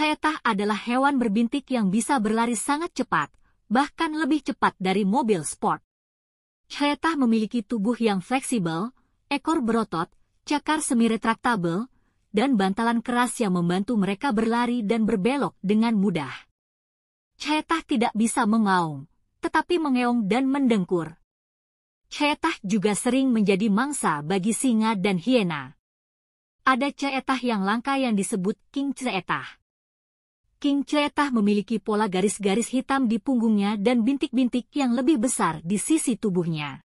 Hayatah adalah hewan berbintik yang bisa berlari sangat cepat, bahkan lebih cepat dari mobil sport. Hayatah memiliki tubuh yang fleksibel, ekor berotot, cakar semi-retraktabel, dan bantalan keras yang membantu mereka berlari dan berbelok dengan mudah. Hayatah tidak bisa mengaung, tetapi mengeong dan mendengkur. Ceetah juga sering menjadi mangsa bagi singa dan hiena. Ada ceetah yang langka yang disebut king ceetah. King Cetah memiliki pola garis-garis hitam di punggungnya dan bintik-bintik yang lebih besar di sisi tubuhnya.